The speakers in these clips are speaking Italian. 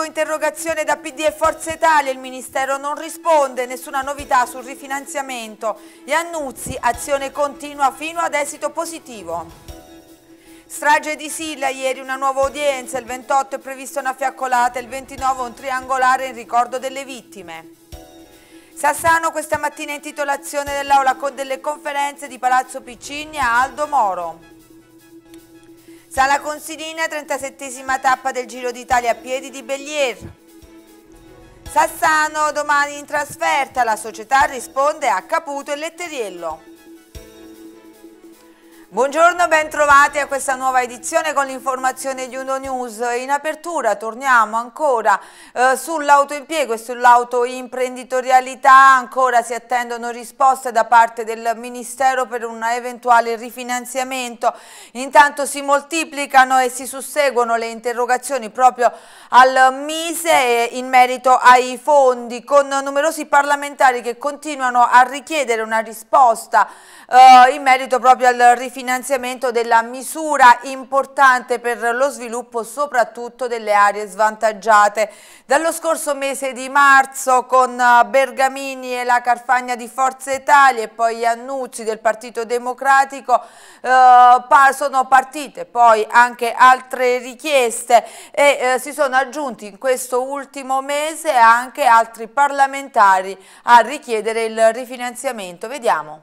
Collego interrogazione da PD e Forza Italia, il Ministero non risponde, nessuna novità sul rifinanziamento. E Annuzzi, azione continua fino ad esito positivo. Strage di Silla, ieri una nuova udienza, il 28 è prevista una fiaccolata, il 29 un triangolare in ricordo delle vittime. Sassano questa mattina intitolazione dell'aula con delle conferenze di Palazzo Piccini a Aldo Moro. Sala Consilina, 37esima tappa del Giro d'Italia a piedi di Bellier. Sassano domani in trasferta, la società risponde a Caputo e Letteriello. Buongiorno, bentrovati a questa nuova edizione con l'informazione di Uno News. In apertura torniamo ancora eh, sull'autoimpiego e sull'autoimprenditorialità. Ancora si attendono risposte da parte del Ministero per un eventuale rifinanziamento. Intanto si moltiplicano e si susseguono le interrogazioni proprio al Mise in merito ai fondi, con numerosi parlamentari che continuano a richiedere una risposta eh, in merito proprio al rifinanziamento finanziamento della misura importante per lo sviluppo soprattutto delle aree svantaggiate. Dallo scorso mese di marzo con eh, Bergamini e la Carfagna di Forza Italia e poi gli Annuzzi del Partito Democratico eh, sono partite poi anche altre richieste e eh, si sono aggiunti in questo ultimo mese anche altri parlamentari a richiedere il rifinanziamento. Vediamo.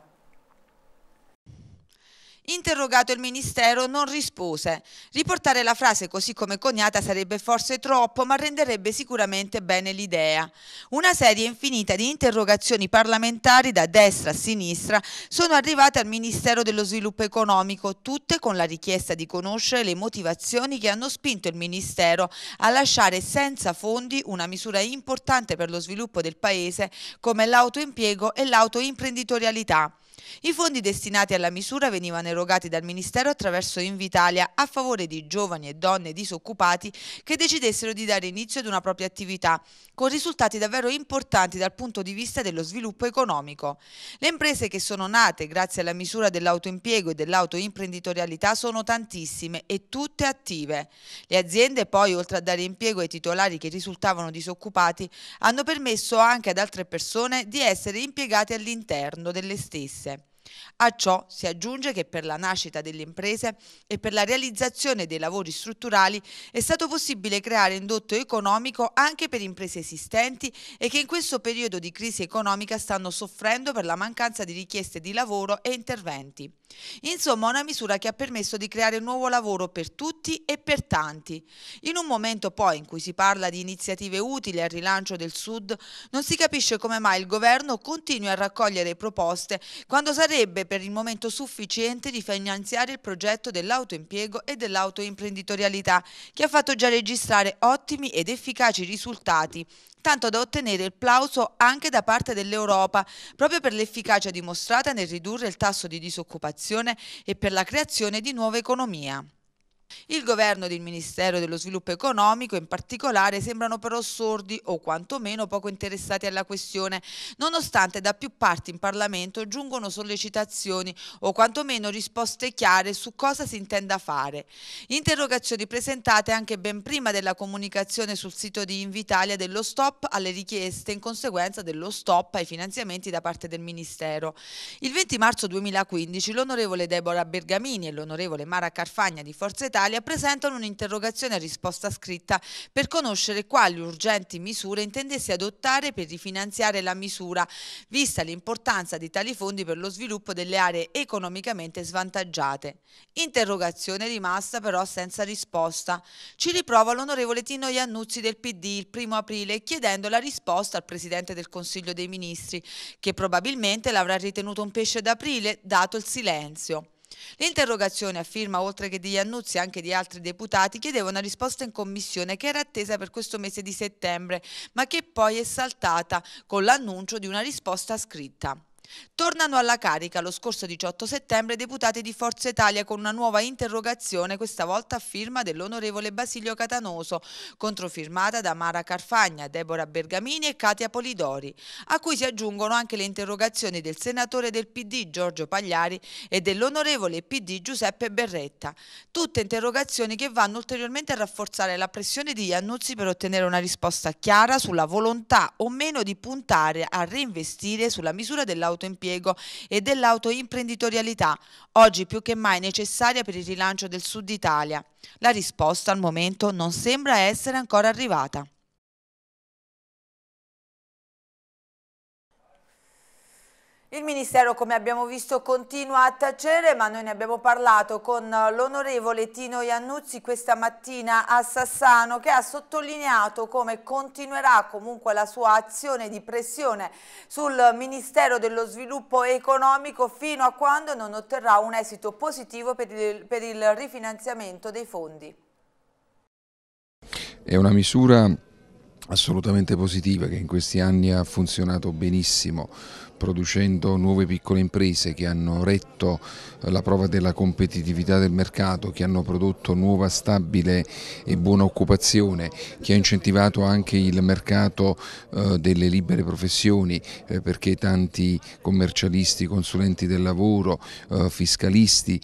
Interrogato il Ministero non rispose. Riportare la frase così come coniata sarebbe forse troppo, ma renderebbe sicuramente bene l'idea. Una serie infinita di interrogazioni parlamentari da destra a sinistra sono arrivate al Ministero dello Sviluppo Economico, tutte con la richiesta di conoscere le motivazioni che hanno spinto il Ministero a lasciare senza fondi una misura importante per lo sviluppo del Paese come l'autoimpiego e l'autoimprenditorialità. I fondi destinati alla misura venivano erogati dal Ministero attraverso Invitalia a favore di giovani e donne disoccupati che decidessero di dare inizio ad una propria attività, con risultati davvero importanti dal punto di vista dello sviluppo economico. Le imprese che sono nate grazie alla misura dell'autoimpiego e dell'autoimprenditorialità sono tantissime e tutte attive. Le aziende poi, oltre a dare impiego ai titolari che risultavano disoccupati, hanno permesso anche ad altre persone di essere impiegate all'interno delle stesse. A ciò si aggiunge che per la nascita delle imprese e per la realizzazione dei lavori strutturali è stato possibile creare indotto economico anche per imprese esistenti e che in questo periodo di crisi economica stanno soffrendo per la mancanza di richieste di lavoro e interventi. Insomma, una misura che ha permesso di creare un nuovo lavoro per tutti e per tanti. In un momento poi in cui si parla di iniziative utili al rilancio del Sud, non si capisce come mai il governo continui a raccogliere proposte quando sarebbe per il momento sufficiente di finanziare il progetto dell'autoimpiego e dell'autoimprenditorialità, che ha fatto già registrare ottimi ed efficaci risultati tanto da ottenere il plauso anche da parte dell'Europa, proprio per l'efficacia dimostrata nel ridurre il tasso di disoccupazione innovazione e per la creazione di nuova economia. Il governo ed il Ministero dello Sviluppo Economico in particolare sembrano però sordi o quantomeno poco interessati alla questione, nonostante da più parti in Parlamento giungono sollecitazioni o quantomeno risposte chiare su cosa si intenda fare. Interrogazioni presentate anche ben prima della comunicazione sul sito di Invitalia dello stop alle richieste in conseguenza dello stop ai finanziamenti da parte del Ministero. Il 20 marzo 2015 l'onorevole Deborah Bergamini e l'onorevole Mara Carfagna di Forza Italia Italia presentano un'interrogazione a risposta scritta per conoscere quali urgenti misure intendesse adottare per rifinanziare la misura, vista l'importanza di tali fondi per lo sviluppo delle aree economicamente svantaggiate. Interrogazione rimasta però senza risposta. Ci riprova l'onorevole Tino Iannuzzi del PD il primo aprile chiedendo la risposta al Presidente del Consiglio dei Ministri, che probabilmente l'avrà ritenuto un pesce d'aprile dato il silenzio. L'interrogazione a firma, oltre che degli annunzi anche di altri deputati, chiedeva una risposta in commissione che era attesa per questo mese di settembre, ma che poi è saltata con l'annuncio di una risposta scritta. Tornano alla carica lo scorso 18 settembre i deputati di Forza Italia con una nuova interrogazione, questa volta a firma dell'onorevole Basilio Catanoso, controfirmata da Mara Carfagna, Deborah Bergamini e Katia Polidori, a cui si aggiungono anche le interrogazioni del senatore del PD Giorgio Pagliari e dell'onorevole PD Giuseppe Berretta. Tutte interrogazioni che vanno ulteriormente a rafforzare la pressione di Iannuzzi per ottenere una risposta chiara sulla volontà o meno di puntare a reinvestire sulla misura dell'autorità dell'autoimpiego e dell'autoimprenditorialità, oggi più che mai necessaria per il rilancio del Sud Italia. La risposta al momento non sembra essere ancora arrivata. Il Ministero, come abbiamo visto, continua a tacere, ma noi ne abbiamo parlato con l'onorevole Tino Iannuzzi questa mattina a Sassano, che ha sottolineato come continuerà comunque la sua azione di pressione sul Ministero dello Sviluppo Economico fino a quando non otterrà un esito positivo per il, per il rifinanziamento dei fondi. È una misura assolutamente positiva che in questi anni ha funzionato benissimo producendo nuove piccole imprese che hanno retto la prova della competitività del mercato, che hanno prodotto nuova stabile e buona occupazione, che ha incentivato anche il mercato eh, delle libere professioni eh, perché tanti commercialisti, consulenti del lavoro, eh, fiscalisti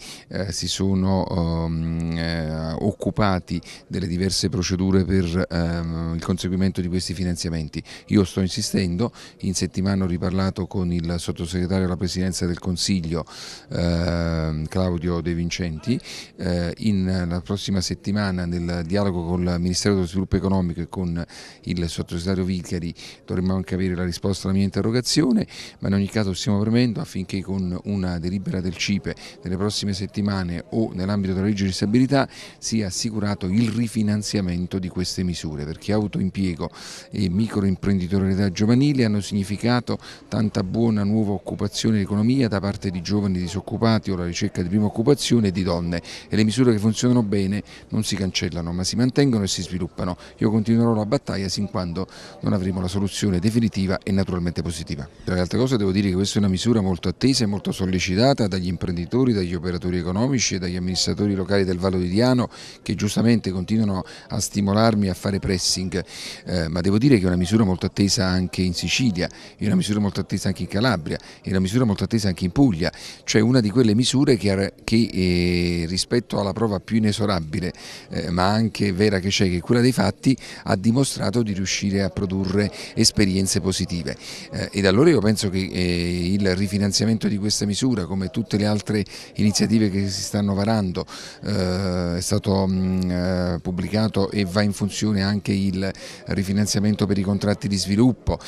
si sono ehm, occupati delle diverse procedure per ehm, il conseguimento di questi finanziamenti. Io sto insistendo, in settimana ho riparlato con con il sottosegretario alla presidenza del Consiglio eh, Claudio De Vincenti eh, in, eh, la prossima settimana nel dialogo con il Ministero dello Sviluppo Economico e con il sottosegretario Vicari dovremmo anche avere la risposta alla mia interrogazione ma in ogni caso stiamo premendo affinché con una delibera del CIPE nelle prossime settimane o nell'ambito della legge di stabilità sia assicurato il rifinanziamento di queste misure perché autoimpiego e microimprenditorialità giovanile hanno significato tanta buona nuova occupazione e economia da parte di giovani disoccupati o la ricerca di prima occupazione e di donne e le misure che funzionano bene non si cancellano ma si mantengono e si sviluppano. Io continuerò la battaglia sin quando non avremo la soluzione definitiva e naturalmente positiva. Tra le altre cose devo dire che questa è una misura molto attesa e molto sollecitata dagli imprenditori, dagli operatori economici e dagli amministratori locali del Vallo di Diano che giustamente continuano a stimolarmi a fare pressing, eh, ma devo dire che è una misura molto attesa anche in Sicilia, è una misura molto attesa anche in in Calabria, e una misura molto attesa anche in Puglia, cioè una di quelle misure che, che eh, rispetto alla prova più inesorabile, eh, ma anche vera che c'è, che è quella dei fatti, ha dimostrato di riuscire a produrre esperienze positive. Eh, ed allora io penso che eh, il rifinanziamento di questa misura, come tutte le altre iniziative che si stanno varando, eh, è stato mh, mm, eh, pubblicato e va in funzione anche il rifinanziamento per i contratti di sviluppo,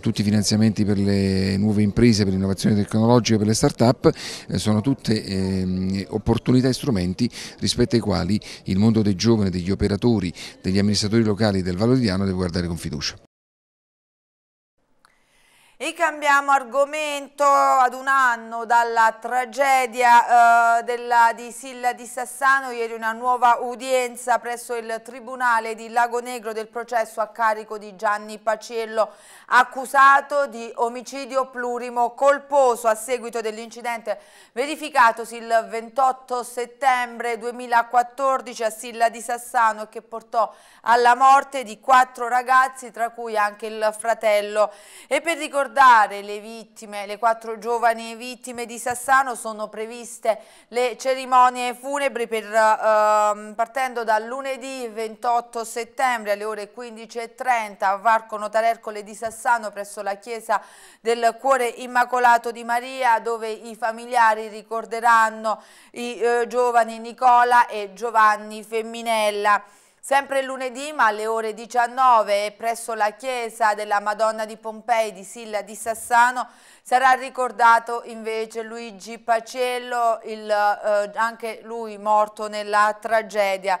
tutti i finanziamenti per le nuove imprese, per l'innovazione tecnologica, per le start-up, eh, sono tutte ehm, opportunità e strumenti rispetto ai quali il mondo dei giovani, degli operatori, degli amministratori locali e del Valoridiano deve guardare con fiducia. E cambiamo argomento ad un anno dalla tragedia eh, della, di Silla di Sassano, ieri una nuova udienza presso il Tribunale di Lago Negro del processo a carico di Gianni Paciello, accusato di omicidio plurimo colposo a seguito dell'incidente verificatosi il 28 settembre 2014 a Silla di Sassano che portò alla morte di quattro ragazzi, tra cui anche il fratello. E per ricordare ricordare le vittime, le quattro giovani vittime di Sassano sono previste le cerimonie funebri per, eh, partendo dal lunedì 28 settembre alle ore 15.30 a Varco Notarercole di Sassano presso la chiesa del Cuore Immacolato di Maria dove i familiari ricorderanno i eh, giovani Nicola e Giovanni Femminella. Sempre lunedì, ma alle ore 19, presso la chiesa della Madonna di Pompei di Silla di Sassano, sarà ricordato invece Luigi Pacello, il, eh, anche lui morto nella tragedia.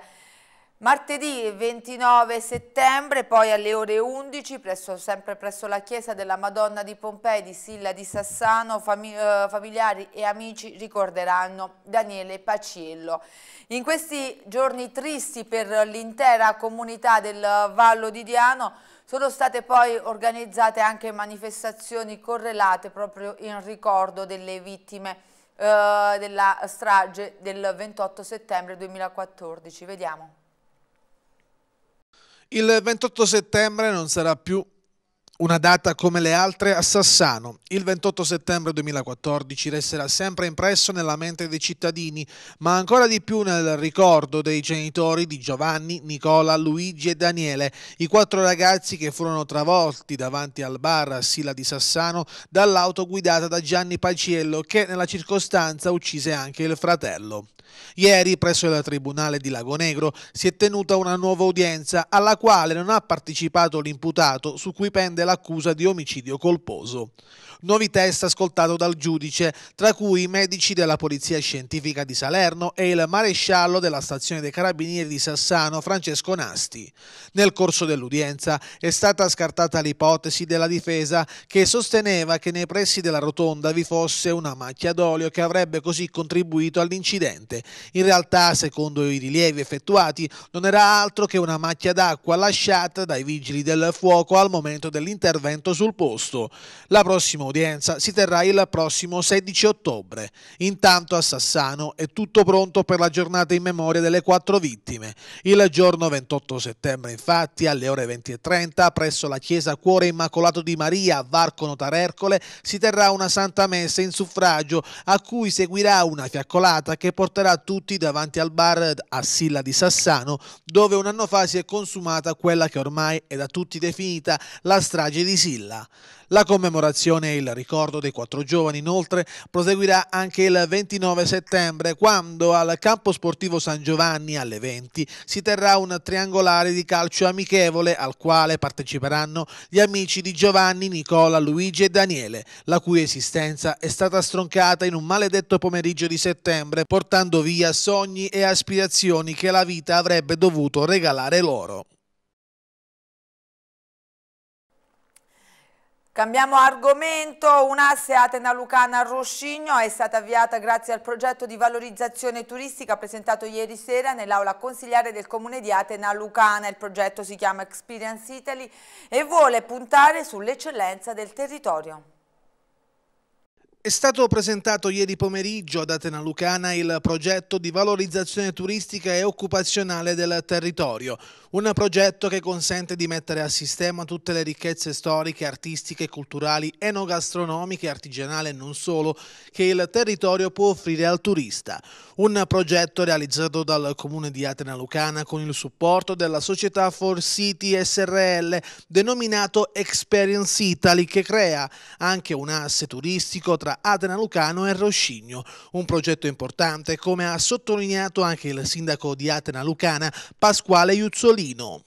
Martedì 29 settembre, poi alle ore 11, presso, sempre presso la chiesa della Madonna di Pompei di Silla di Sassano, fami eh, familiari e amici ricorderanno Daniele Paciello. In questi giorni tristi per l'intera comunità del Vallo di Diano, sono state poi organizzate anche manifestazioni correlate proprio in ricordo delle vittime eh, della strage del 28 settembre 2014. Vediamo. Il 28 settembre non sarà più una data come le altre a Sassano. Il 28 settembre 2014 resterà sempre impresso nella mente dei cittadini, ma ancora di più nel ricordo dei genitori di Giovanni, Nicola, Luigi e Daniele, i quattro ragazzi che furono travolti davanti al bar a Sila di Sassano dall'auto guidata da Gianni Paciello che nella circostanza uccise anche il fratello. Ieri presso il Tribunale di Lagonegro si è tenuta una nuova udienza alla quale non ha partecipato l'imputato su cui pende l'accusa di omicidio colposo nuovi test ascoltato dal giudice, tra cui i medici della Polizia Scientifica di Salerno e il maresciallo della stazione dei Carabinieri di Sassano, Francesco Nasti. Nel corso dell'udienza è stata scartata l'ipotesi della difesa che sosteneva che nei pressi della rotonda vi fosse una macchia d'olio che avrebbe così contribuito all'incidente. In realtà, secondo i rilievi effettuati, non era altro che una macchia d'acqua lasciata dai vigili del fuoco al momento dell'intervento sul posto. La prossima udienza si terrà il prossimo 16 ottobre. Intanto a Sassano è tutto pronto per la giornata in memoria delle quattro vittime. Il giorno 28 settembre, infatti, alle ore 20.30, presso la chiesa Cuore Immacolato di Maria a Varco Ercole, si terrà una santa messa in suffragio a cui seguirà una fiaccolata che porterà tutti davanti al bar a Silla di Sassano, dove un anno fa si è consumata quella che ormai è da tutti definita la strage di Silla. La commemorazione e il ricordo dei quattro giovani inoltre proseguirà anche il 29 settembre quando al campo sportivo San Giovanni alle 20 si terrà un triangolare di calcio amichevole al quale parteciperanno gli amici di Giovanni, Nicola, Luigi e Daniele, la cui esistenza è stata stroncata in un maledetto pomeriggio di settembre portando via sogni e aspirazioni che la vita avrebbe dovuto regalare loro. Cambiamo argomento, un'asse Atena-Lucana-Roscigno a è stata avviata grazie al progetto di valorizzazione turistica presentato ieri sera nell'aula consigliare del comune di Atena-Lucana. Il progetto si chiama Experience Italy e vuole puntare sull'eccellenza del territorio. È stato presentato ieri pomeriggio ad Atena Lucana il progetto di valorizzazione turistica e occupazionale del territorio, un progetto che consente di mettere a sistema tutte le ricchezze storiche, artistiche, culturali, enogastronomiche, artigianali e non solo che il territorio può offrire al turista. Un progetto realizzato dal comune di Atena Lucana con il supporto della società For City SRL denominato Experience Italy che crea anche un asse turistico tra tra Lucano e Roscigno, un progetto importante come ha sottolineato anche il sindaco di Atena Lucana Pasquale Iuzzolino.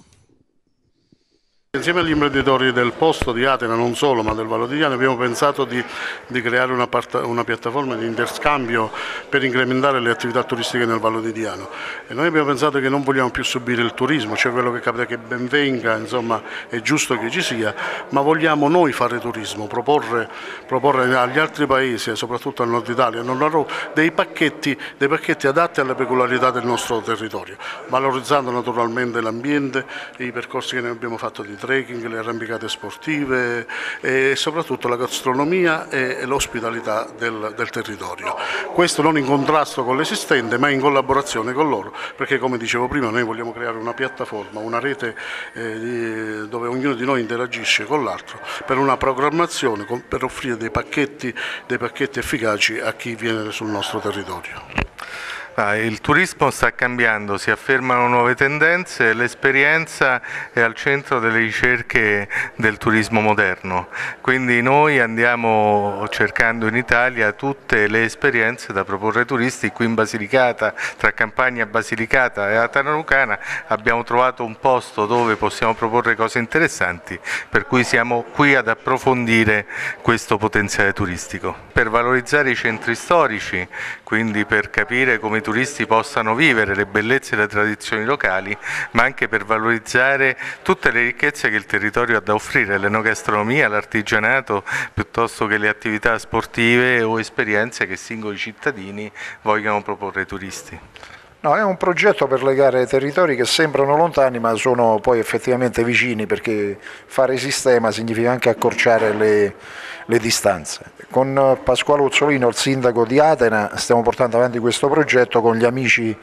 Insieme agli imprenditori del posto di Atena, non solo, ma del Valodigliano, abbiamo pensato di, di creare una, parta, una, piattaforma di interscambio per incrementare le attività turistiche nel Valodigliano. E noi abbiamo pensato che non vogliamo più subire il turismo, cioè quello che capita che ben venga, insomma è giusto che ci sia, ma vogliamo noi fare turismo, proporre, proporre agli altri paesi, soprattutto al nord Italia, non Europa, dei pacchetti, dei pacchetti adatti alle peculiarità del nostro territorio, valorizzando naturalmente l'ambiente e i percorsi che noi abbiamo fatto di trekking, le arrampicate sportive e soprattutto la gastronomia e l'ospitalità del, del, territorio. Questo non in contrasto con l'esistente ma in collaborazione con loro perché come dicevo prima noi vogliamo creare una piattaforma, una rete eh, dove ognuno di noi interagisce con l'altro per una programmazione, per offrire dei pacchetti, dei pacchetti efficaci a chi viene sul nostro territorio. Ah, il turismo sta cambiando, si affermano nuove tendenze, l'esperienza è al centro delle ricerche del turismo moderno, quindi noi andiamo cercando in Italia tutte le esperienze da proporre ai turisti, qui in Basilicata, tra Campania, Basilicata e Atanarucana abbiamo trovato un posto dove possiamo proporre cose interessanti, per cui siamo qui ad approfondire questo potenziale turistico. Per valorizzare i centri storici, quindi per capire come i turisti possano vivere le bellezze e le tradizioni locali, ma anche per valorizzare tutte le ricchezze che il territorio ha da offrire, l'enogastronomia, l'artigianato, piuttosto che le attività sportive o esperienze che singoli cittadini vogliono proporre ai turisti. No, è un progetto per legare territori che sembrano lontani ma sono poi effettivamente vicini perché fare sistema significa anche accorciare le, le distanze. Con Pasquale Uzzolino, il sindaco di Atena, stiamo portando avanti questo progetto con gli amici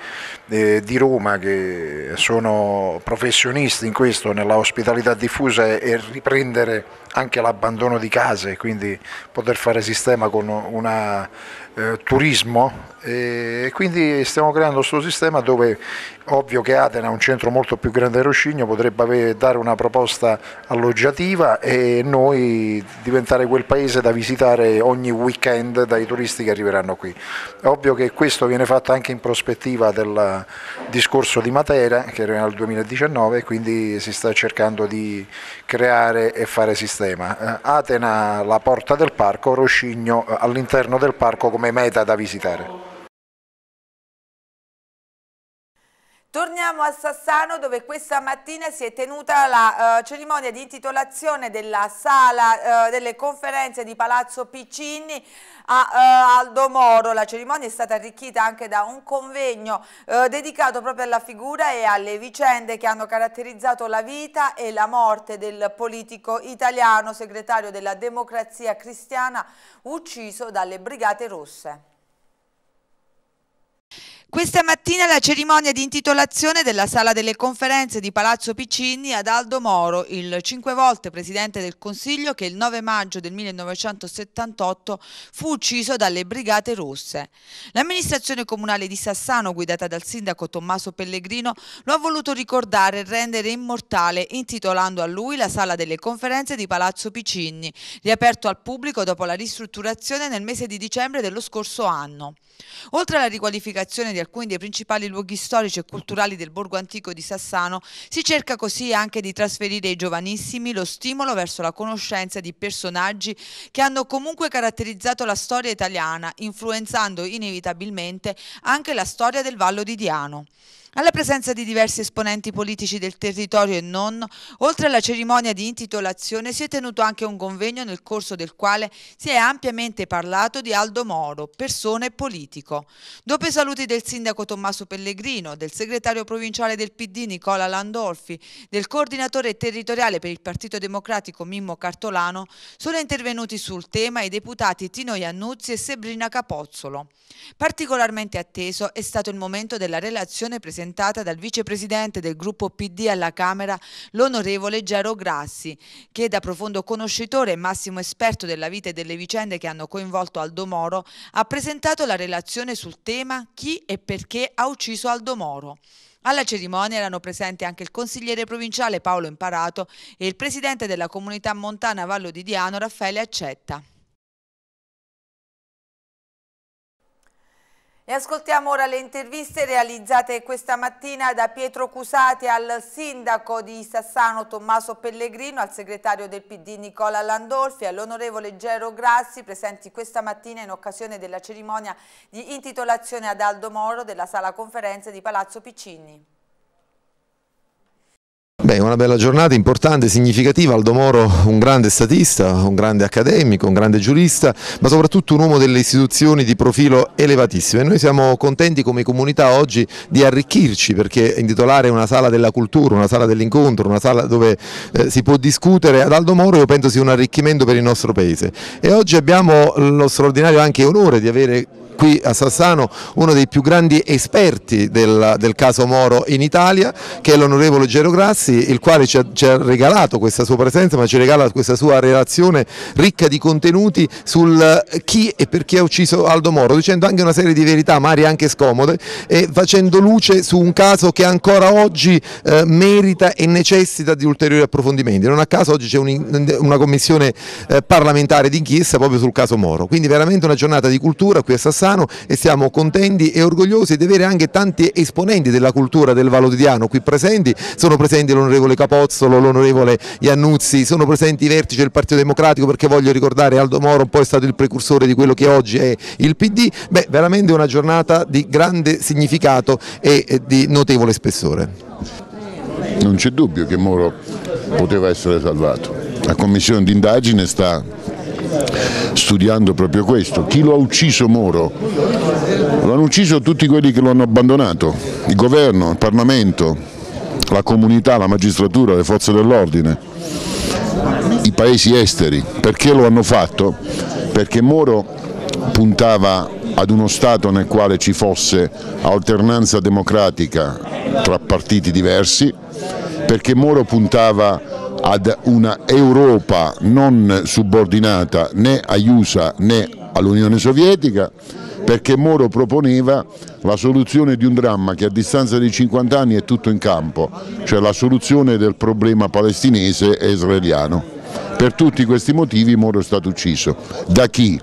eh, di Roma che sono professionisti in questo, nella ospitalità diffusa e riprendere anche l'abbandono di case, quindi poter fare sistema con una eh, turismo e quindi stiamo creando questo sistema dove Ovvio che Atena, un centro molto più grande di Roscigno, potrebbe avere, dare una proposta alloggiativa e noi diventare quel paese da visitare ogni weekend dai turisti che arriveranno qui. Ovvio che questo viene fatto anche in prospettiva del discorso di Matera, che era nel 2019, quindi si sta cercando di creare e fare sistema. Eh, Atena la porta del parco, Roscigno all'interno del parco come meta da visitare. Torniamo a Sassano dove questa mattina si è tenuta la uh, cerimonia di intitolazione della sala uh, delle conferenze di Palazzo Piccini a uh, Aldo Moro. La cerimonia è stata arricchita anche da un convegno dedicato proprio alla figura e alle vicende che hanno caratterizzato la vita e la morte del politico italiano, segretario della democrazia cristiana, ucciso dalle Brigate Rosse. Questa mattina la cerimonia di intitolazione della Sala delle Conferenze di Palazzo Piccini ad Aldo Moro, il cinque volte Presidente del Consiglio che il 9 maggio del 1978 fu ucciso dalle Brigate Rosse. L'amministrazione comunale di Sassano, guidata dal sindaco Tommaso Pellegrino, lo ha voluto ricordare e rendere immortale intitolando a lui la Sala delle Conferenze di Palazzo Piccini, riaperto al pubblico dopo la ristrutturazione nel mese di dicembre dello scorso anno. Oltre alla riqualificazione di alcuni dei principali luoghi storici e culturali del borgo antico di Sassano, si cerca così anche di trasferire ai giovanissimi lo stimolo verso la conoscenza di personaggi che hanno comunque caratterizzato la storia italiana, influenzando inevitabilmente anche la storia del Vallo di Diano. Alla presenza di diversi esponenti politici del territorio e non, oltre alla cerimonia di intitolazione si è tenuto anche un convegno nel corso del quale si è ampiamente parlato di Aldo Moro, persona e politico. Dopo i saluti del sindaco Tommaso Pellegrino, del segretario provinciale del PD Nicola Landolfi, del coordinatore territoriale per il Partito Democratico Mimmo Cartolano, sono intervenuti sul tema i deputati Tino Iannuzzi e Sebrina Capozzolo. Particolarmente atteso è stato il momento della relazione presentata presentata dal vicepresidente del gruppo PD alla Camera, l'onorevole Gero Grassi, che da profondo conoscitore e massimo esperto della vita e delle vicende che hanno coinvolto Aldo Moro, ha presentato la relazione sul tema chi e perché ha ucciso Aldo Moro. Alla cerimonia erano presenti anche il consigliere provinciale Paolo Imparato e il presidente della comunità montana Vallo di Diano Raffaele Accetta. Ne ascoltiamo ora le interviste realizzate questa mattina da Pietro Cusati al sindaco di Sassano Tommaso Pellegrino, al segretario del PD Nicola Landolfi e all'onorevole Gero Grassi presenti questa mattina in occasione della cerimonia di intitolazione ad Aldo Moro della sala conferenze di Palazzo Piccini. Beh, una bella giornata importante, significativa, Aldo Moro un grande statista, un grande accademico, un grande giurista, ma soprattutto un uomo delle istituzioni di profilo elevatissimo e noi siamo contenti come comunità oggi di arricchirci perché intitolare una sala della cultura, una sala dell'incontro, una sala dove eh, si può discutere ad Aldo Moro io penso sia un arricchimento per il nostro paese e oggi abbiamo lo straordinario anche onore di avere qui a Sassano uno dei più grandi esperti del, del caso Moro in Italia che è l'onorevole Gero Grassi il quale ci ha, ci ha, regalato questa sua presenza ma ci regala questa sua relazione ricca di contenuti sul chi e perché ha ucciso Aldo Moro dicendo anche una serie di verità magari anche scomode e facendo luce su un caso che ancora oggi eh, merita e necessita di ulteriori approfondimenti non a caso oggi c'è un, una commissione eh, parlamentare d'inchiesta proprio sul caso Moro quindi veramente una giornata di cultura qui a Sassano Bolzano e siamo contenti e orgogliosi di avere anche tanti esponenti della cultura del Valodidiano qui presenti, sono presenti l'onorevole Capozzolo, l'onorevole Iannuzzi, sono presenti i vertici del Partito Democratico perché voglio ricordare Aldo Moro poi è stato il precursore di quello che oggi è il PD, beh veramente una giornata di grande significato e di notevole spessore. Non c'è dubbio che Moro poteva essere salvato, la commissione d'indagine sta studiando proprio questo. Chi lo ha ucciso Moro? Lo hanno ucciso tutti quelli che lo hanno abbandonato, il governo, il Parlamento, la comunità, la magistratura, le forze dell'ordine, i paesi esteri. Perché lo hanno fatto? Perché Moro puntava ad uno Stato nel quale ci fosse alternanza democratica tra partiti diversi, perché Moro puntava ad una Europa non subordinata né agli USA né all'Unione Sovietica perché Moro proponeva la soluzione di un dramma che a distanza di 50 anni è tutto in campo, cioè la soluzione del problema palestinese e israeliano. Per tutti questi motivi Moro è stato ucciso. Da chi?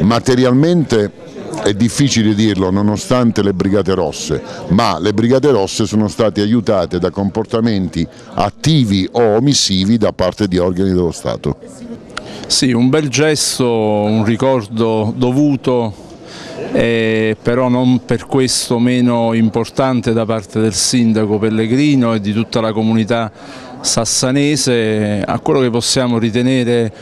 Materialmente è difficile dirlo nonostante le Brigate Rosse, ma le Brigate Rosse sono state aiutate da comportamenti attivi o omissivi da parte di organi dello Stato. Sì, un bel gesto, un ricordo dovuto eh, però non per questo meno importante da parte del sindaco Pellegrino e di tutta la comunità sassanese a quello che possiamo ritenere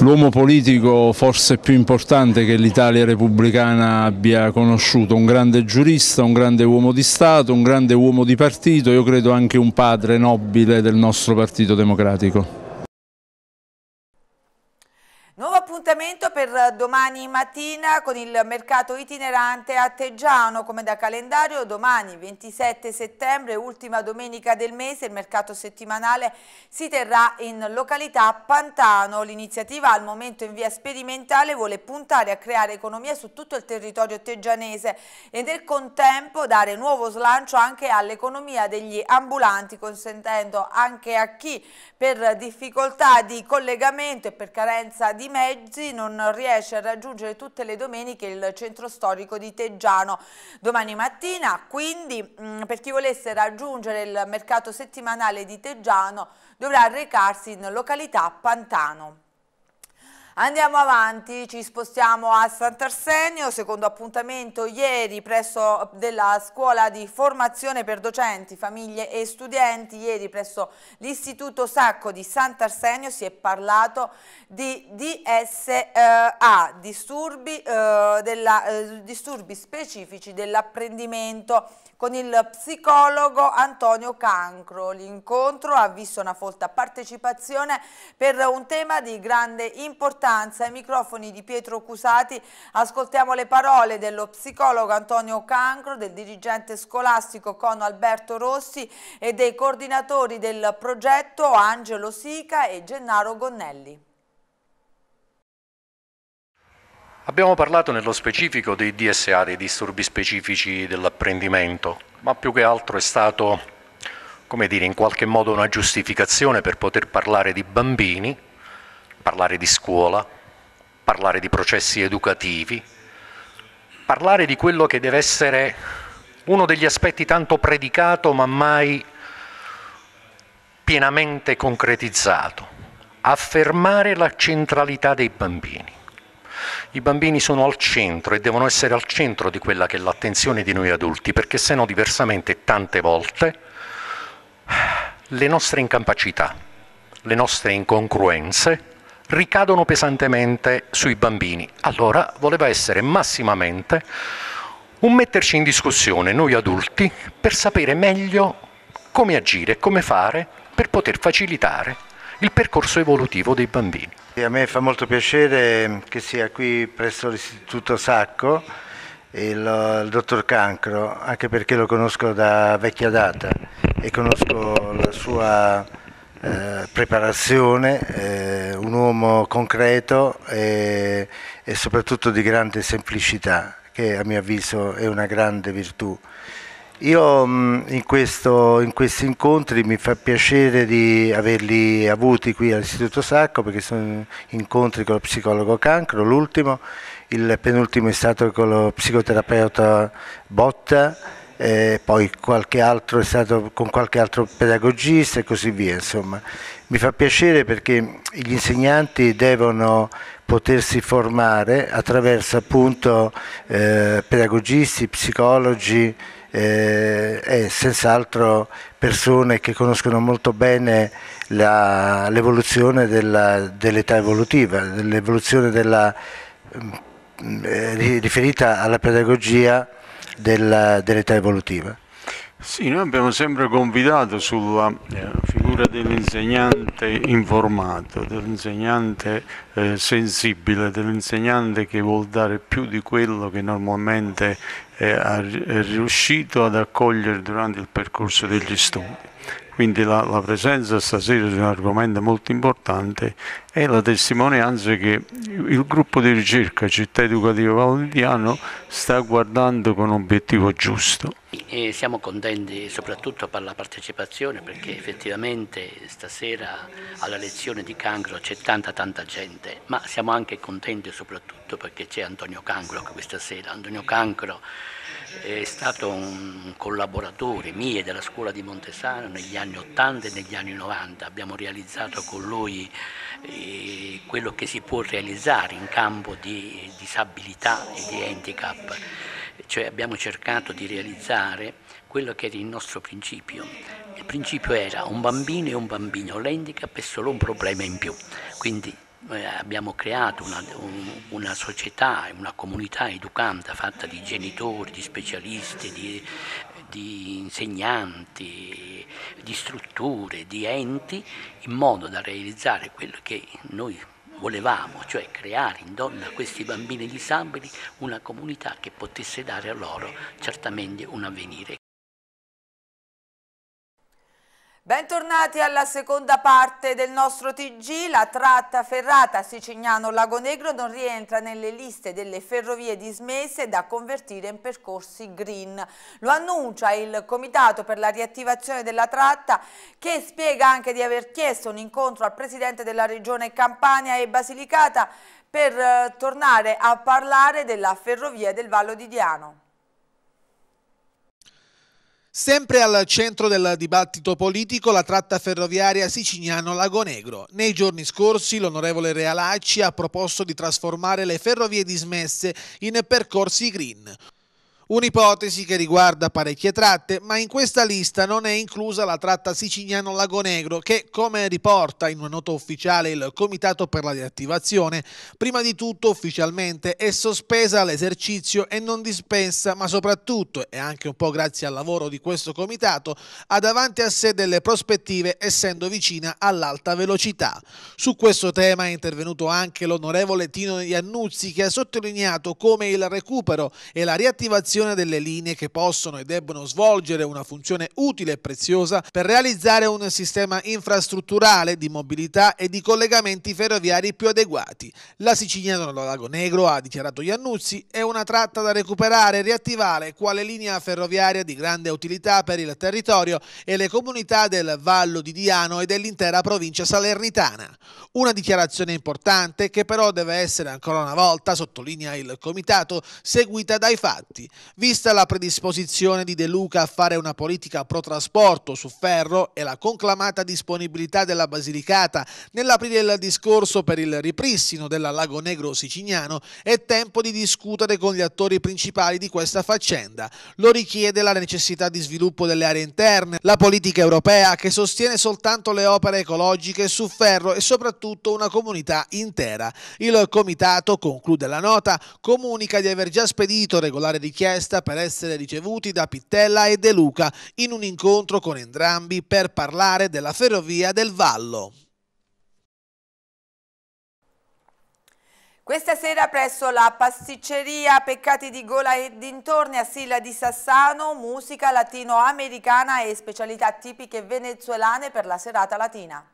l'uomo politico forse più importante che l'Italia repubblicana abbia conosciuto, un grande giurista, un grande uomo di Stato, un grande uomo di partito, io credo anche un padre nobile del nostro Partito Democratico. appuntamento per eh, domani mattina con il mercato itinerante a Teggiano. Come da calendario, domani 27 settembre, ultima domenica del mese, il mercato settimanale si terrà in località Pantano. L'iniziativa al momento in via sperimentale vuole puntare a creare economia su tutto il territorio teggianese e nel contempo dare nuovo slancio anche all'economia degli ambulanti, consentendo anche a chi per difficoltà di collegamento e per carenza di mezzi mezzi non riesce a raggiungere tutte le domeniche il centro storico di Teggiano. Domani mattina quindi mm, per chi volesse raggiungere il mercato settimanale di Teggiano dovrà recarsi in località Pantano. Andiamo avanti, ci spostiamo a Sant'Arsenio, secondo appuntamento ieri presso della scuola di formazione per docenti, famiglie e studenti, ieri presso l'istituto Sacco di Sant'Arsenio si è parlato di DSA, disturbi, eh, della, eh, disturbi specifici dell'apprendimento con il psicologo Antonio Cancro. L'incontro ha visto una folta partecipazione per un tema di grande importanza. Ai microfoni di Pietro Cusati ascoltiamo le parole dello psicologo Antonio Cancro, del dirigente scolastico con Alberto Rossi e dei coordinatori del progetto Angelo Sica e Gennaro Gonnelli. Abbiamo parlato nello specifico dei DSA, dei disturbi specifici dell'apprendimento, ma più che altro è stato, come dire, in qualche modo una giustificazione per poter parlare di bambini, parlare di scuola, parlare di processi educativi, parlare di quello che deve essere uno degli aspetti tanto predicato ma mai pienamente concretizzato, affermare la centralità dei bambini i bambini sono al centro e devono essere al centro di quella che è l'attenzione di noi adulti, perché se no diversamente tante volte le nostre incapacità, le nostre incongruenze ricadono pesantemente sui bambini. Allora voleva essere massimamente un metterci in discussione noi adulti per sapere meglio come agire, come fare per poter facilitare il percorso evolutivo dei bambini. A me fa molto piacere che sia qui presso l'Istituto Sacco il, il, dottor Cancro, anche perché lo conosco da vecchia data e conosco la sua eh, preparazione, eh, un uomo concreto e, e soprattutto di grande semplicità, che a mio avviso è una grande virtù. Io mm, in, questo, in, questi incontri mi fa piacere di averli avuti qui all'Istituto Sacco perché sono incontri con lo psicologo Cancro, l'ultimo, il penultimo è stato con lo psicoterapeuta Botta, eh, poi qualche altro è stato con qualche altro pedagogista e così via. Insomma. Mi fa piacere perché gli insegnanti devono potersi formare attraverso appunto eh, pedagogisti, psicologi, eh, è senz'altro persone che conoscono molto bene l'evoluzione della, dell'età evolutiva, l'evoluzione mm, eh, riferita alla pedagogia della, dell'età evolutiva. Sì, noi abbiamo sempre confidato sulla eh, figura dell'insegnante informato, dell'insegnante eh, sensibile, dell'insegnante che vuol dare più di quello che normalmente è riuscito ad accogliere durante il percorso degli studi quindi la, la, presenza stasera di un argomento molto importante è la testimonianza che il gruppo di ricerca Città Educativa Valdiano sta guardando con obiettivo giusto. E siamo contenti soprattutto per la partecipazione perché effettivamente stasera alla lezione di Cangro c'è tanta tanta gente, ma siamo anche contenti soprattutto perché c'è Antonio Cangro questa sera. Antonio Cancro è stato un collaboratore mio e della scuola di Montesano negli anni 80 e negli anni 90, abbiamo realizzato con lui eh, quello che si può realizzare in campo di disabilità e di handicap, cioè abbiamo cercato di realizzare quello che era il nostro principio. Il principio era un bambino e un bambino, l'handicap è solo un problema in più, quindi eh, abbiamo creato una, un, una, società, una comunità educanda fatta di genitori, di specialisti, di, di insegnanti, di strutture, di enti, in modo da realizzare quello che noi volevamo, cioè creare in donna a questi bambini disabili una comunità che potesse dare a loro certamente un avvenire. Bentornati alla seconda parte del nostro TG, la tratta ferrata Sicignano-Lago Negro non rientra nelle liste delle ferrovie dismesse da convertire in percorsi green. Lo annuncia il Comitato per la riattivazione della tratta che spiega anche di aver chiesto un incontro al Presidente della Regione Campania e Basilicata per eh, tornare a parlare della ferrovia del Vallo di Diano. Sempre al centro del dibattito politico la tratta ferroviaria Siciliano-Lago Negro. Nei giorni scorsi l'onorevole Realacci ha proposto di trasformare le ferrovie dismesse in percorsi green. Un'ipotesi che riguarda parecchie tratte, ma in questa lista non è inclusa la tratta Sicignano-Lago Negro che, come riporta in una nota ufficiale il Comitato per la riattivazione, prima di tutto ufficialmente è sospesa all'esercizio e non dispensa, ma soprattutto, e anche un po' grazie al lavoro di questo comitato, ha davanti a sé delle prospettive essendo vicina all'alta velocità. Su questo tema è intervenuto anche l'onorevole Tino Iannuzzi che ha sottolineato come il recupero e la riattivazione definizione delle linee che possono e debbono svolgere una funzione utile e preziosa per realizzare un sistema infrastrutturale di mobilità e di collegamenti ferroviari più adeguati. La Sicilia non Lago Negro, ha dichiarato Iannuzzi, è una tratta da recuperare e riattivare quale linea ferroviaria di grande utilità per il territorio e le comunità del Vallo di Diano e dell'intera provincia salernitana. Una dichiarazione importante che però deve essere ancora una volta, sottolinea il Comitato, seguita dai fatti vista la predisposizione di De Luca a fare una politica pro trasporto su ferro e la conclamata disponibilità della Basilicata nell'aprire il discorso per il ripristino della Lago Negro siciliano, è tempo di discutere con gli attori principali di questa faccenda. Lo richiede la necessità di sviluppo delle aree interne, la politica europea che sostiene soltanto le opere ecologiche su ferro e soprattutto una comunità intera. Il comitato, conclude la nota, comunica di aver già spedito regolare richiesta festa per essere ricevuti da Pittella e De Luca in un incontro con entrambi per parlare della ferrovia del Vallo. Questa sera presso la pasticceria Peccati di Gola e dintorni a Silla di Sassano, musica latinoamericana e specialità tipiche venezuelane per la serata latina.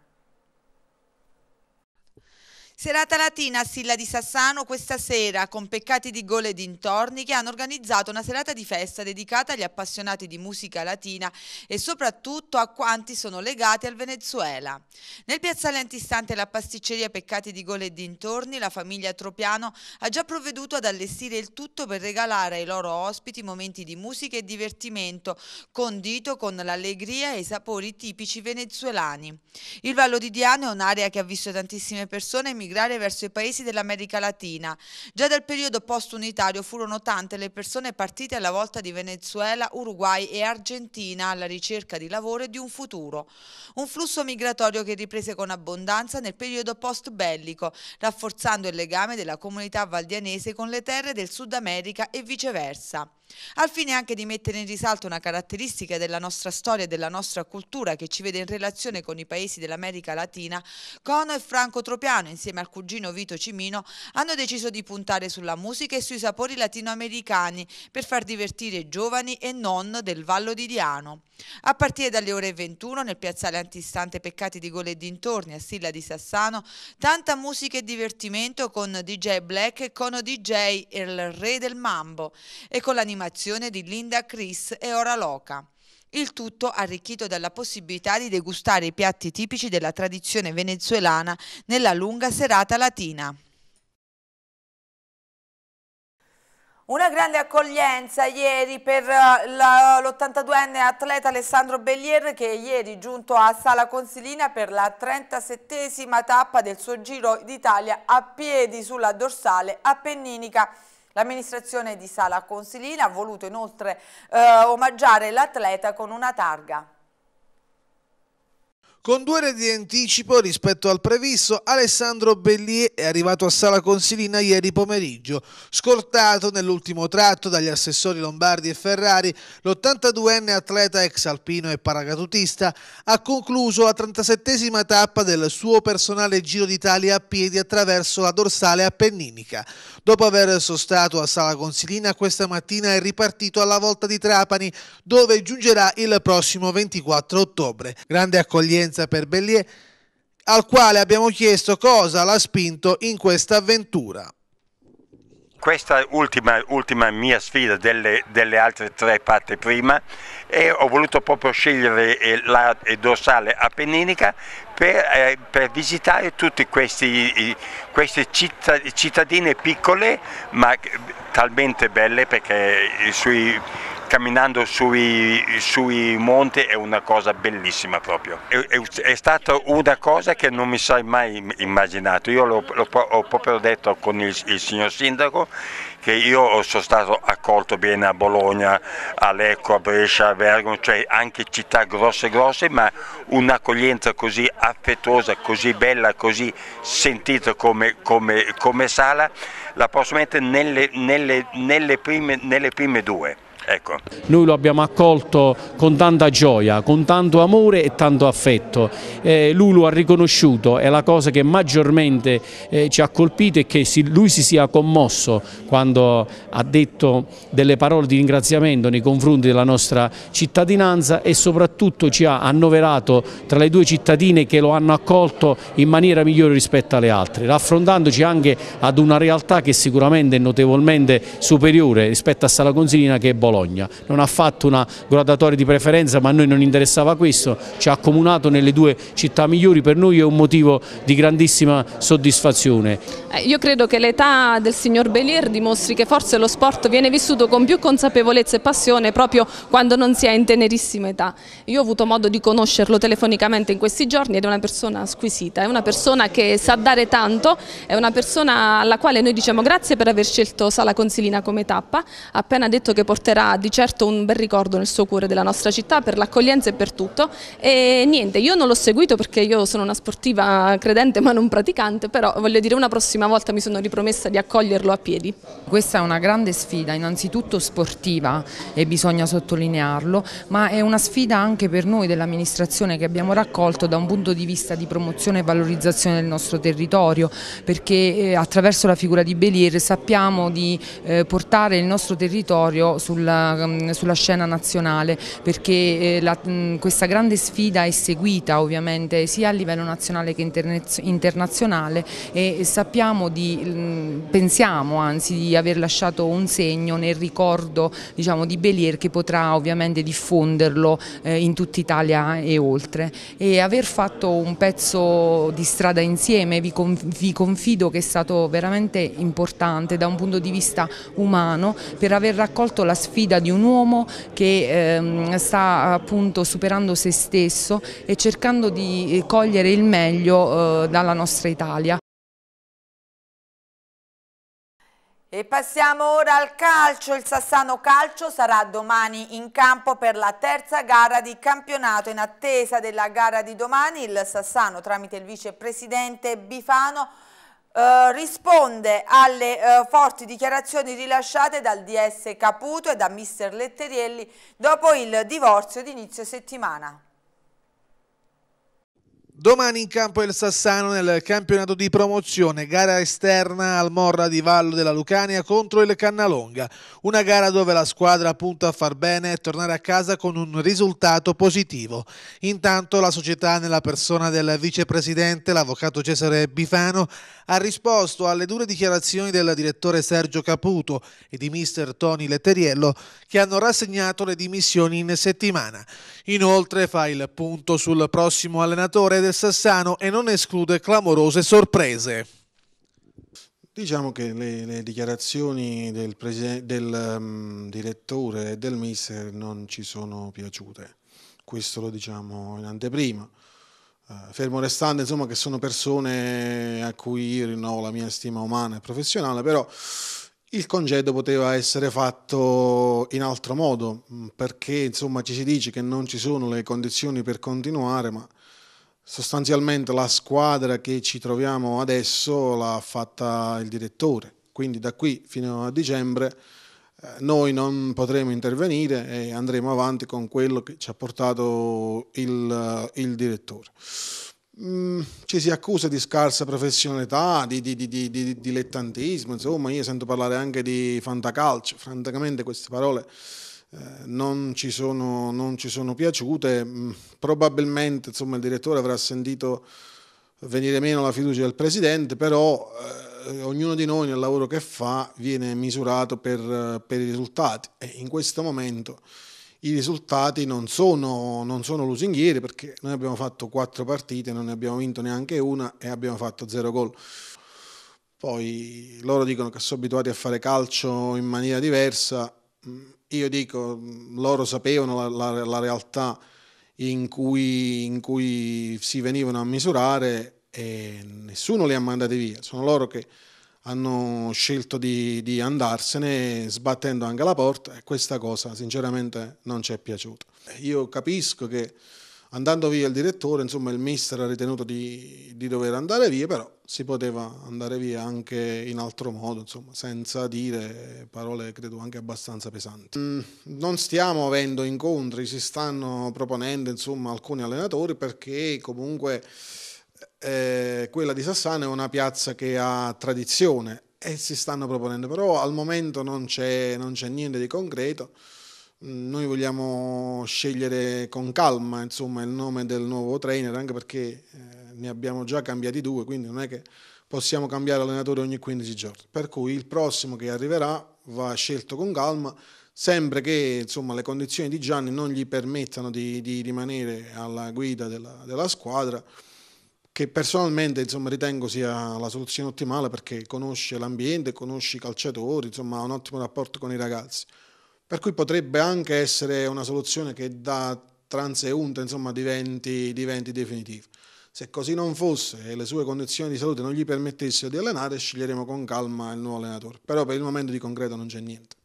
Serata latina a Silla di Sassano questa sera con Peccati di Gole e dintorni che hanno organizzato una serata di festa dedicata agli appassionati di musica latina e soprattutto a quanti sono legati al Venezuela. Nel piazzale antistante la pasticceria Peccati di Gole e dintorni la famiglia Tropiano ha già provveduto ad allestire il tutto per regalare ai loro ospiti momenti di musica e divertimento condito con l'allegria e i sapori tipici venezuelani. Il Vallo di Diano è un'area che ha visto tantissime persone emigrare migrare verso i paesi dell'America Latina. Già dal periodo post-unitario furono tante le persone partite alla volta di Venezuela, Uruguay e Argentina alla ricerca di lavoro e di un futuro. Un flusso migratorio che riprese con abbondanza nel periodo post-bellico, rafforzando il legame della comunità valdianese con le terre del Sud America e viceversa al fine anche di mettere in risalto una caratteristica della nostra storia e della nostra cultura che ci vede in relazione con i paesi dell'America Latina, Cono e Franco Tropiano, insieme al cugino Vito Cimino, hanno deciso di puntare sulla musica e sui sapori latinoamericani per far divertire giovani e non del Vallo di Diano. A partire dalle ore 21 nel piazzale antistante Peccati di Gole e dintorni a Silla di Sassano, tanta musica e divertimento con DJ Black e Cono DJ, il re del mambo, e con l'animazione animazione di Linda Chris e Ora Loca. Il tutto arricchito dalla possibilità di degustare i piatti tipici della tradizione venezuelana nella lunga serata latina. Una grande accoglienza ieri per eh, l'82enne atleta Alessandro Bellier che è ieri giunto a Sala Consilina per la 37esima tappa del suo Giro d'Italia a piedi sulla dorsale appenninica. L'amministrazione di Sala Consilina ha voluto inoltre eh, omaggiare l'atleta con una targa. Con due ore di anticipo rispetto al previsto, Alessandro Bellier è arrivato a Sala Consilina ieri pomeriggio. Scortato nell'ultimo tratto dagli assessori Lombardi e Ferrari, l'82enne atleta ex alpino e paracadutista ha concluso la 37esima tappa del suo personale Giro d'Italia a piedi attraverso la dorsale appenninica. Dopo aver sostato a Sala Consilina questa mattina è ripartito alla volta di Trapani, dove giungerà il prossimo 24 ottobre. Grande accoglienza partenza per Bellier, al quale abbiamo chiesto cosa l'ha spinto in questa avventura. Questa ultima, ultima mia sfida delle, delle altre tre parti prima e ho voluto proprio scegliere eh, la eh, dorsale appenninica per, eh, per, visitare tutte queste città, cittadine piccole ma eh, talmente belle perché sui camminando sui, sui, monti è una cosa bellissima proprio. È, è, è, stata una cosa che non mi sarei mai immaginato. Io l'ho, l'ho, ho proprio detto con il, il signor sindaco che io sono stato accolto bene a Bologna, a Lecco, a Brescia, a Bergamo, cioè anche città grosse grosse, ma un'accoglienza così affettuosa, così bella, così sentita come, come, come sala, la posso mettere nelle, nelle, nelle, prime, nelle prime due. Ecco. Noi lo abbiamo accolto con tanta gioia, con tanto amore e tanto affetto. Eh, lui lo ha riconosciuto, è la cosa che maggiormente eh, ci ha colpito e che si, lui si sia commosso quando ha detto delle parole di ringraziamento nei confronti della nostra cittadinanza e soprattutto ci ha annoverato tra le due cittadine che lo hanno accolto in maniera migliore rispetto alle altre, raffrontandoci anche ad una realtà che sicuramente è notevolmente superiore rispetto a Sala Consilina che è Bologna. Bologna, non ha fatto una gradatoria di preferenza ma a noi non interessava questo, ci ha accomunato nelle due città migliori, per noi è un motivo di grandissima soddisfazione. Eh, io credo che l'età del signor Belier dimostri che forse lo sport viene vissuto con più consapevolezza e passione proprio quando non si è in tenerissima età. Io ho avuto modo di conoscerlo telefonicamente in questi giorni ed è una persona squisita, è una persona che sa dare tanto, è una persona alla quale noi diciamo grazie per aver scelto Sala Consilina come tappa, appena detto che porterà di certo un bel ricordo nel suo cuore della nostra città per l'accoglienza e per tutto e niente, io non l'ho seguito perché io sono una sportiva credente ma non praticante, però voglio dire una prossima volta mi sono ripromessa di accoglierlo a piedi. Questa è una grande sfida, innanzitutto sportiva e bisogna sottolinearlo, ma è una sfida anche per noi dell'amministrazione che abbiamo raccolto da un punto di vista di promozione e valorizzazione del nostro territorio, perché eh, attraverso la figura di Belier sappiamo di eh, portare il nostro territorio sul Mm, sulla, scena nazionale perché eh, la, mm, questa grande sfida è seguita ovviamente sia a livello nazionale che internazionale e sappiamo di, mm, pensiamo anzi di aver lasciato un segno nel ricordo diciamo, di Belier che potrà ovviamente diffonderlo eh, in tutta Italia e oltre e aver fatto un pezzo di strada insieme vi, confido che è stato veramente importante da un punto di vista umano per aver raccolto la sfida guida di un uomo che ehm, sta appunto superando se stesso e cercando di eh, cogliere il meglio eh, dalla nostra Italia. E passiamo ora al calcio, il Sassano Calcio sarà domani in campo per la terza gara di campionato in attesa della gara di domani, il Sassano tramite il vicepresidente Bifano eh, risponde alle eh, forti dichiarazioni rilasciate dal DS Caputo e da Mr. Letterielli dopo il divorzio di inizio settimana. Domani in campo il Sassano nel campionato di promozione, gara esterna al Morra di Vallo della Lucania contro il Cannalonga, una gara dove la squadra punta a far bene e tornare a casa con un risultato positivo. Intanto la società nella persona del vicepresidente, l'avvocato Cesare Bifano, ha risposto alle dure dichiarazioni del direttore Sergio Caputo e di mister Tony Letteriello che hanno rassegnato le dimissioni in settimana. Inoltre fa il punto sul prossimo allenatore del del Sassano e non esclude clamorose sorprese. Diciamo che le, le dichiarazioni del, del um, direttore e del mister non ci sono piaciute, questo lo diciamo in anteprima. Uh, fermo restando insomma, che sono persone a cui io rinnovo la mia stima umana e professionale, però il congedo poteva essere fatto in altro modo, mm, perché insomma, ci si dice che non ci sono le condizioni per continuare, ma sostanzialmente la squadra che ci troviamo adesso l'ha fatta il direttore, quindi da qui fino a dicembre eh, noi non potremo intervenire e andremo avanti con quello che ci ha portato il, eh, il direttore. Mm, ci si accusa di scarsa professionalità, di, di, di, di dilettantismo, insomma io sento parlare anche di fantacalcio, francamente queste parole eh, non ci, sono, non ci sono, piaciute. Mm, probabilmente insomma, il direttore avrà sentito venire meno la fiducia del presidente, però eh, ognuno di noi nel lavoro che fa viene misurato per, per i risultati e in questo momento i risultati non sono, non sono, lusinghieri perché noi abbiamo fatto quattro partite, non ne abbiamo vinto neanche una e abbiamo fatto zero gol. Poi loro dicono che sono abituati a fare calcio in maniera diversa mm, io dico, loro sapevano la, la, la realtà in cui, in cui, si venivano a misurare e nessuno li ha mandati via, sono loro che hanno scelto di, di andarsene sbattendo anche la porta e questa cosa sinceramente non ci è piaciuta. Io capisco che andando via il direttore, insomma il mister ha ritenuto di, di, dover andare via, però si poteva andare via anche in altro modo, insomma, senza dire parole credo anche abbastanza pesanti. Mm, non stiamo avendo incontri, si stanno proponendo insomma, alcuni allenatori perché comunque eh, quella di Sassano è una piazza che ha tradizione e si stanno proponendo, però al momento non c'è niente di concreto. Noi vogliamo scegliere con calma insomma, il nome del nuovo trainer, anche perché eh, ne abbiamo già cambiati due, quindi non è che possiamo cambiare allenatore ogni 15 giorni. Per cui il prossimo che arriverà va scelto con calma, sempre che insomma, le condizioni di Gianni non gli permettano di, di rimanere alla guida della, della squadra, che personalmente insomma, ritengo sia la soluzione ottimale perché conosce l'ambiente, conosce i calciatori, insomma, ha un ottimo rapporto con i ragazzi. Per cui potrebbe anche essere una soluzione che da transeunte insomma, diventi, diventi definitiva. Se così non fosse e le sue condizioni di salute non gli permettessero di allenare, sceglieremo con calma il nuovo allenatore. Però per il momento di concreto non c'è niente.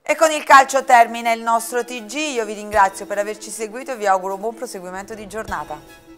E con il calcio termina il nostro TG, io vi ringrazio per averci seguito e vi auguro un buon proseguimento di giornata.